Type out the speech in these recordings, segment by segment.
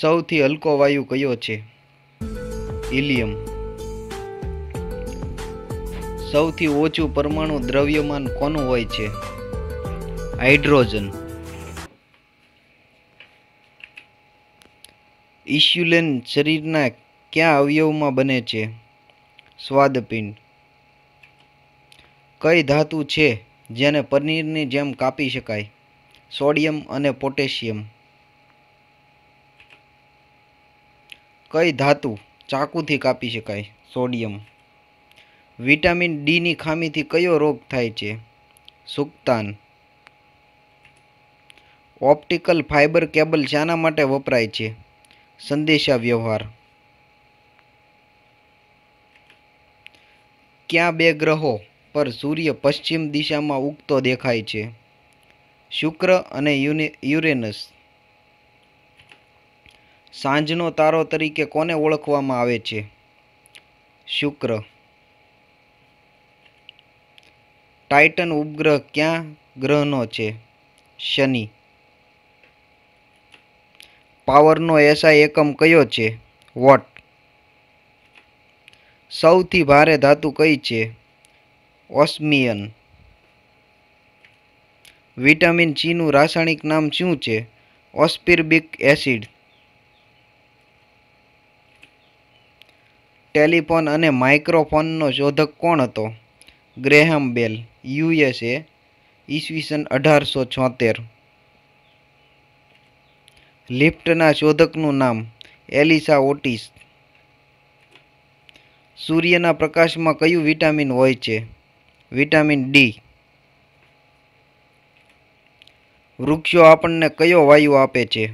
સૌથી હલકો વાયુ કયો છે હિલિયમ સૌથી ઓછું પરમાણુ દ્રવ્યમાન કોનું હોય છે હાઇડ્રોજન ઇસ્યુલેન શરીરના ક્યાં અવયવમાં બને છે સ્વાદપિંડ કઈ ધાતુ છે જેને પનીરની જેમ કાપી શકાય સોડિયમ અને પોટેશિયમ કઈ ધાતુ ચાકુથી કાપી શકાય સોડિયમ વિટામિન ડીની ખામીથી કયો રોગ થાય છે સુક્તાન ઓપ્ટિકલ ફાઇબર કેબલ શાના માટે વપરાય છે સંદેશા વ્યવહાર ક્યાં બે ગ્રહો પર સૂર્ય પશ્ચિમ દિશામાં ઉગતો દેખાય છે શુક્ર અને યુરેનસ સાંજનો તારો તરીકે કોને ઓળખવામાં આવે છે શુક્ર ટાઇટન ઉપગ્રહ ક્યાં ગ્રહનો છે શનિ પાવરનો એસઆઈ એકમ કયો છે વોટ સૌથી ભારે ધાતુ કઈ છે ઓસ્મિયન વિટામિન સીનું રાસાયણિક નામ શું છે ઓસ્પિરબિક એસિડ ટેલિફોન અને માઇક્રોફોનનો શોધક કોણ હતો ગ્રેહમ બેલ યુએસએ ઈસવીસન અઢારસો છોતેર લિફ્ટના શોધકનું નામ એલિસા ઓટિસ સૂર્યના પ્રકાશમાં કયું વિટામિન હોય છે વિટામિન ડી વૃક્ષો આપણને કયો વાયુ આપે છે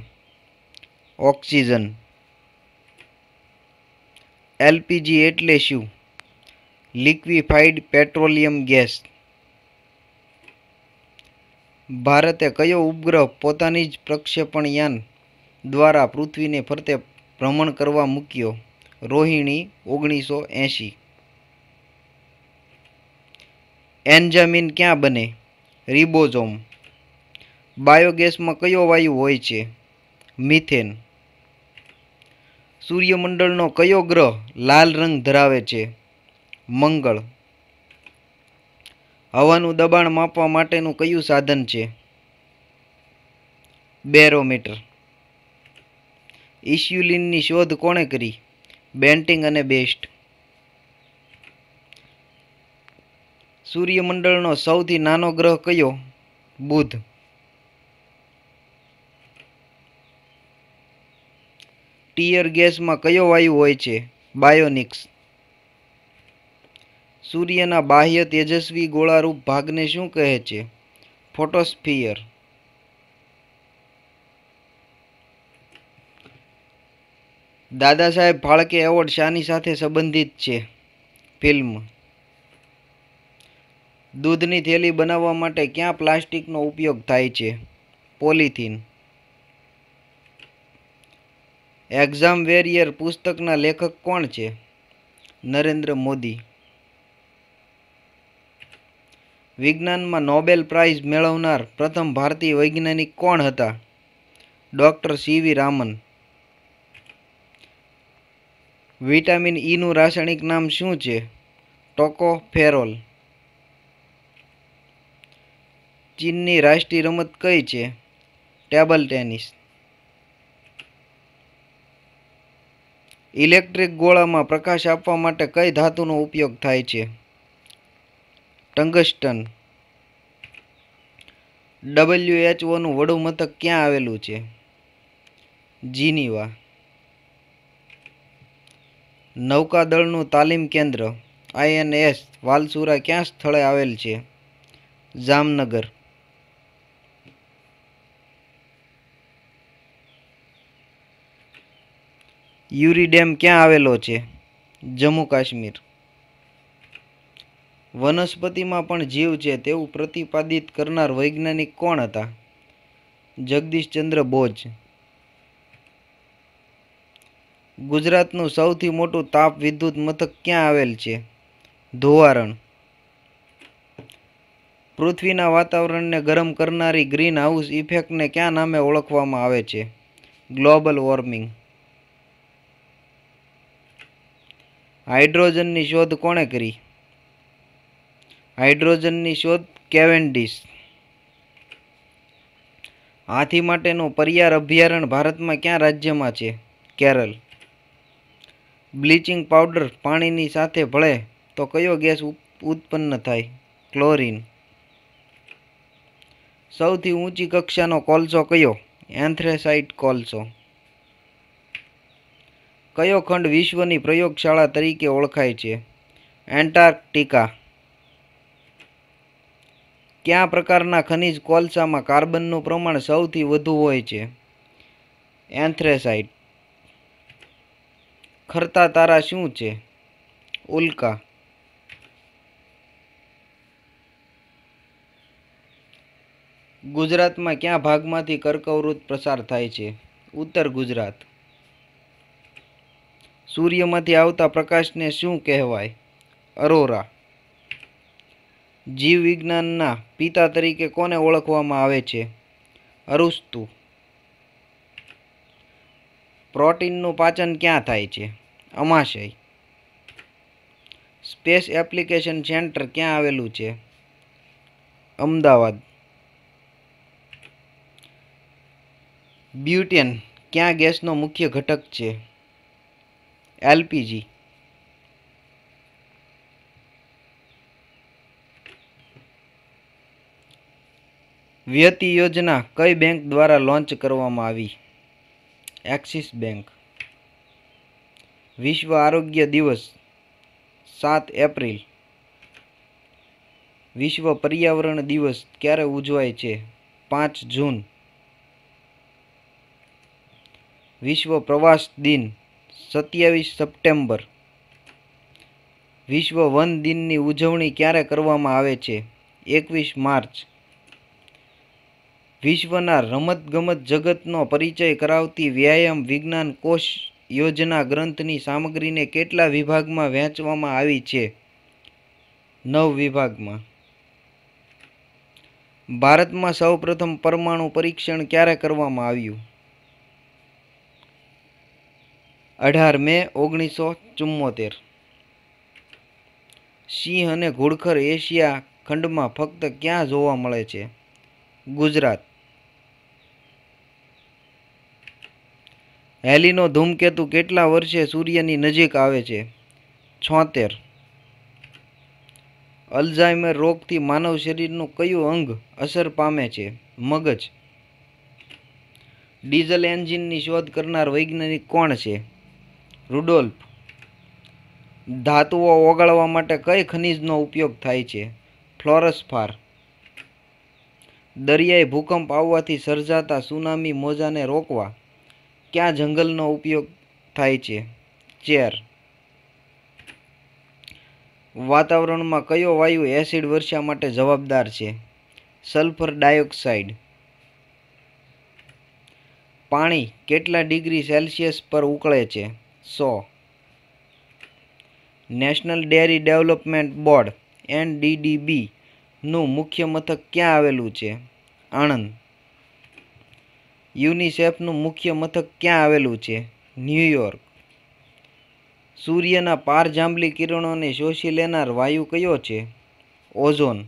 ઓક્સિજન એલપીજી એટલે શું લિક્વિફાઈડ પેટ્રોલિયમ ગેસ ભારતે કયો ઉપગ્રહ પોતાની જ પ્રક્ષેપણ યાન દ્વારા પૃથ્વીને ફરતે ભ્રમણ કરવા મૂક્યો રોહિણી ઓગણીસો એંશી એન્જામિન ક્યાં બને રિબોઝોમ બાયોગેસમાં કયો વાયુ હોય છે મિથેન સૂર્યમંડળનો કયો ગ્રહ લાલ રંગ ધરાવે છે મંગળ હવાનું દબાણ માપવા માટેનું કયું સાધન છે બેરોમીટર ઇસ્યુલિનની શોધ કોણે કરી બેન્ટિંગ અને બેસ્ટ સૂર્યમંડળનો સૌથી નાનો ગ્રહ કયો બુધ ટીયર ગેસમાં કયો વાયુ હોય છે બાયોનિક્સ સૂર્યના બાહ્ય તેજસ્વી ગોળારૂપ ભાગને શું કહે છે ફોટોસ્ફિયર દાદા સાહેબ ફાળકે એવોર્ડ શાની સાથે સંબંધિત છે ફિલ્મ દૂધની થેલી બનાવવા માટે ક્યાં પ્લાસ્ટિકનો ઉપયોગ થાય છે પોલિથીન એક્ઝામ વેરિયર પુસ્તકના લેખક કોણ છે નરેન્દ્ર મોદી વિજ્ઞાનમાં નોબેલ પ્રાઇઝ મેળવનાર પ્રથમ ભારતીય વૈજ્ઞાનિક કોણ હતા ડૉક્ટર સીવી રામન વિટામિન ઈનું e રાસાયણિક નામ શું છે ટોકોફેરોલ ચીનની રાષ્ટ્રીય રમત કઈ છે ટેબલ ટેનિસ ઇલેક્ટ્રિક ગોળામાં પ્રકાશ આપવા માટે કઈ ધાતુનો ઉપયોગ થાય છે ટંગસ્ટન ડબલ્યુ એચ ઓનું વડું મથક ક્યાં આવેલું છે જીનીવા નૌકાદળનું તાલીમ કેન્દ્ર આઈએનએસ વાલસુરા ક્યાં સ્થળે આવેલ છે જામનગર યુરી ડેમ ક્યાં આવેલો છે જમ્મુ કાશ્મીર વનસ્પતિમાં પણ જીવ છે તેવું પ્રતિપાદિત કરનાર વૈજ્ઞાનિક કોણ હતા જગદીશચંદ્ર બોઝ ગુજરાતનું સૌથી મોટું તાપ વિદ્યુત મથક ક્યાં આવેલ છે ધોવારણ પૃથ્વીના વાતાવરણને ગરમ કરનારી ગ્રીન હાઉસ ઇફેક્ટને ક્યાં નામે ઓળખવામાં આવે છે ગ્લોબલ વોર્મિંગ હાઇડ્રોજનની શોધ કોણે કરી હાઇડ્રોજનની શોધ કેવેન્ડિશ હાથી માટેનું પરિયાર અભયારણ્ય ભારતમાં ક્યાં રાજ્યમાં છે કેરળ બ્લીચિંગ પાવડર પાણીની સાથે ભળે તો કયો ગેસ ઉત્પન્ન થાય ક્લોરિન સૌથી ઊંચી કક્ષાનો કોલસો કયો એન્થ્રેસાઇટ કોલસો કયો ખંડ વિશ્વની પ્રયોગશાળા તરીકે ઓળખાય છે એન્ટાર્કટિકા કયા પ્રકારના ખનિજ કોલસામાં કાર્બનનું પ્રમાણ સૌથી વધુ હોય છે એન્થ્રેસાઇટ ખરતા તારા શું છે ઉલ્કા ગુજરાતમાં કયા ભાગમાંથી કર્કવૃત પ્રસાર થાય છે ઉત્તર ગુજરાત સૂર્યમાંથી આવતા પ્રકાશને શું કહેવાય અરોરા જીવવિજ્ઞાનના પિતા તરીકે કોને ઓળખવામાં આવે છે અરુસ્તુ પ્રોટીનનું પાચન ક્યાં થાય છે અમાશય સ્પેસ એપ્લિકેશન સેન્ટર ક્યાં આવેલું છે અમદાવાદ બ્યુટેન ક્યાં ગેસનો મુખ્ય ઘટક છે એલપીજી વ્યતિ યોજના કઈ બેંક દ્વારા લોન્ચ કરવામાં આવી એક્સિસ બેંક વિશ્વ આરોગ્ય દિવસ સાત એપ્રિલ વિશ્વ પર્યાવરણ દિવસ ક્યારે ઉજવાય છે પાંચ જૂન વિશ્વ પ્રવાસ દિન સત્યાવીસ સપ્ટેમ્બર વિશ્વ વન દિનની ઉજવણી ક્યારે કરવામાં આવે છે એકવીસ માર્ચ વિશ્વના રમતગમત જગતનો પરિચય કરાવતી વ્યાયામ વિજ્ઞાન કોષ યોજના ગ્રંથની સામગ્રીને કેટલા વિભાગમાં વહેંચવામાં આવી છે નવ વિભાગમાં ભારતમાં સૌપ્રથમ પરમાણુ પરીક્ષણ ક્યારે કરવામાં આવ્યું અઢાર મે ઓગણીસો ચુમ્મોતેર સિંહ અને ઘુડખર એશિયા ખંડમાં ફક્ત ક્યાં જોવા મળે છે ગુજરાત હેલીનો ધૂમકેતુ કેટલા વર્ષે સૂર્યની નજીક આવે છે છોતેર અલ્ઝાઇમર રોગથી માનવ શરીરનું કયું અંગ અસર પામે છે મગજ ડીઝલ એન્જિનની શોધ કરનાર વૈજ્ઞાનિક કોણ છે રુડોલ્ફ ધાતુઓ ઓગાળવા માટે કઈ ખનિજનો ઉપયોગ થાય છે ફ્લોરસફાર દરિયાઈ ભૂકંપ આવવાથી સર્જાતા સુનામી મોજાને રોકવા ક્યાં જંગલનો ઉપયોગ થાય છે ચેર વાતાવરણમાં કયો વાયુ એસિડ વર્ષા માટે જવાબદાર છે સલ્ફર ડાયોક્સાઇડ પાણી કેટલા ડિગ્રી સેલ્સિયસ પર ઉકળે છે સો નેશનલ ડેરી ડેવલપમેન્ટ બોર્ડ નું મુખ્ય મથક ક્યાં આવેલું છે આણંદ યુનિસેફનું મુખ્ય મથક ક્યાં આવેલું છે ન્યૂયોર્ક સૂર્યના પારજાંબલી કિરણોને શોષી લેનાર વાયુ કયો છે ઓઝોન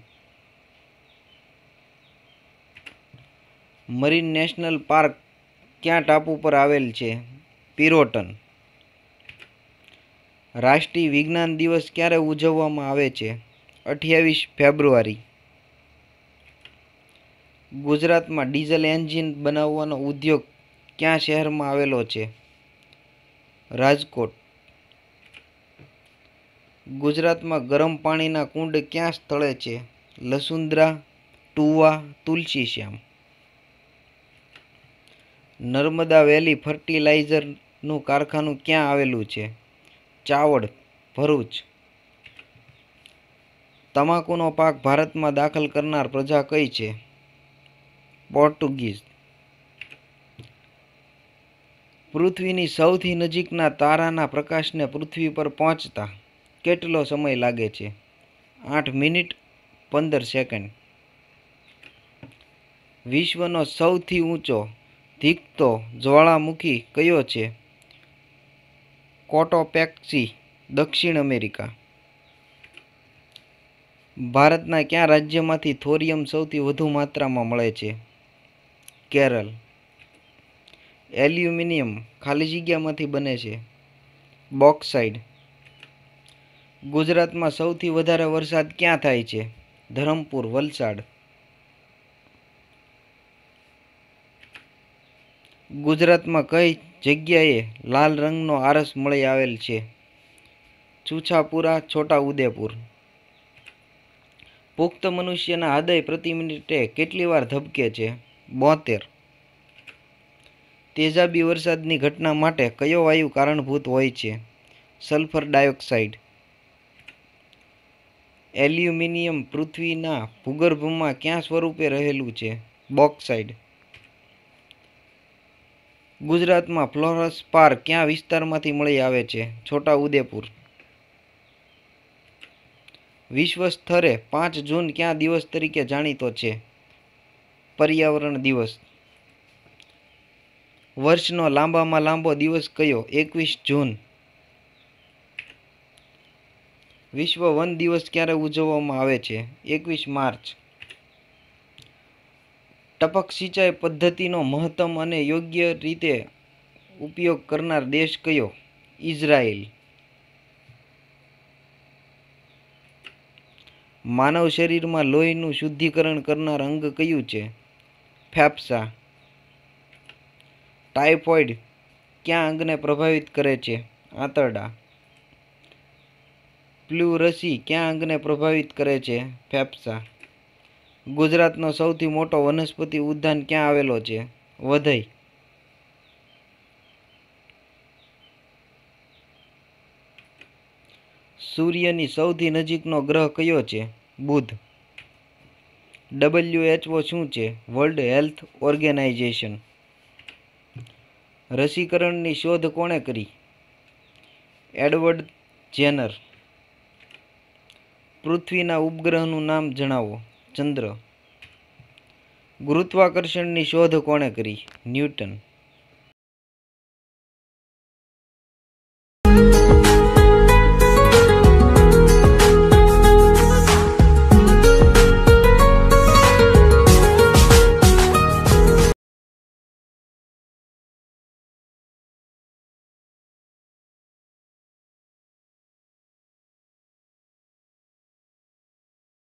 મરીન નેશનલ પાર્ક ક્યાં ટાપુ પર આવેલ છે પિરોટન રાષ્ટ્રીય વિજ્ઞાન દિવસ ક્યારે ઉજવવામાં આવે છે અઠ્યાવીસ ફેબ્રુઆરી ગુજરાતમાં ડીઝલ એન્જિન બનાવવાનો ઉદ્યોગ ક્યાં શહેરમાં આવેલો છે રાજકોટ ગુજરાતમાં ગરમ પાણીના કુંડ ક્યાં સ્થળે છે લસુંદ્રા ટુવા શ્યામ નર્મદા વેલી ફર્ટિલાઇઝરનું કારખાનું ક્યાં આવેલું છે ચાવડ ભરૂચ તમાકુનો પાક ભારતમાં દાખલ કરનાર પ્રજા કઈ છે પોર્ટુગીઝ પૃથ્વીની સૌથી નજીકના તારાના પ્રકાશને પૃથ્વી પર પહોંચતા કેટલો સમય લાગે છે આઠ મિનિટ પંદર સેકન્ડ વિશ્વનો સૌથી ઊંચો ધીકતો જ્વાળામુખી કયો છે કોટોપેક્સી દક્ષિણ અમેરિકા ભારતના ક્યાં રાજ્યમાંથી થોરિયમ સૌથી વધુ માત્રામાં મળે છે કેરળ એલ્યુમિનિયમ ખાલી જગ્યામાંથી બને છે બોક્સાઇડ ગુજરાતમાં સૌથી વધારે વરસાદ ક્યાં થાય છે ધરમપુર વલસાડ ગુજરાતમાં કઈ જગ્યાએ લાલ રંગનો આરસ મળી આવેલ છે છૂછાપુરા છોટા ઉદેપુર પુખ્ત મનુષ્યના હૃદય પ્રતિ મિનિટે કેટલી વાર ધબકે છે બોતેર તેજાબી વરસાદની ઘટના માટે કયો વાયુ કારણભૂત હોય છે સલ્ફર ડાયોક્સાઇડ એલ્યુમિનિયમ પૃથ્વીના ભૂગર્ભમાં ક્યાં સ્વરૂપે રહેલું છે બોક્સાઇડ ગુજરાતમાં ફ્લોરસ પાર્ક ક્યાં વિસ્તારમાંથી મળી આવે છે છોટા ઉદેપુર વિશ્વ સ્તરે પાંચ જૂન ક્યાં દિવસ તરીકે જાણીતો છે પર્યાવરણ દિવસ વર્ષનો લાંબામાં લાંબો દિવસ કયો એકવીસ જૂન વિશ્વ વન દિવસ ક્યારે ઉજવવામાં આવે છે એકવીસ માર્ચ ટપક સિંચાઈ પદ્ધતિનો મહત્તમ અને યોગ્ય રીતે ઉપયોગ કરનાર દેશ કયો ઇઝરાયલ માનવ શરીરમાં લોહીનું શુદ્ધિકરણ કરનાર અંગ કયું છે ફેફસા ટાઇફોઇડ ક્યાં અંગને પ્રભાવિત કરે છે આંતરડા પ્લ્યુરસી ક્યાં અંગને પ્રભાવિત કરે છે ફેફસા ગુજરાતનો સૌથી મોટો વનસ્પતિ ઉદ્યાન ક્યાં આવેલો છે વધઈ સૂર્યની સૌથી નજીકનો ગ્રહ કયો છે બુધ ડબલ્યુએચઓ શું છે વર્લ્ડ હેલ્થ ઓર્ગેનાઇઝેશન રસીકરણની શોધ કોણે કરી એડવર્ડ જેનર પૃથ્વીના ઉપગ્રહનું નામ જણાવો ચંદ્ર ગુરુત્વાકર્ષણની શોધ કોણે કરી ન્યૂટન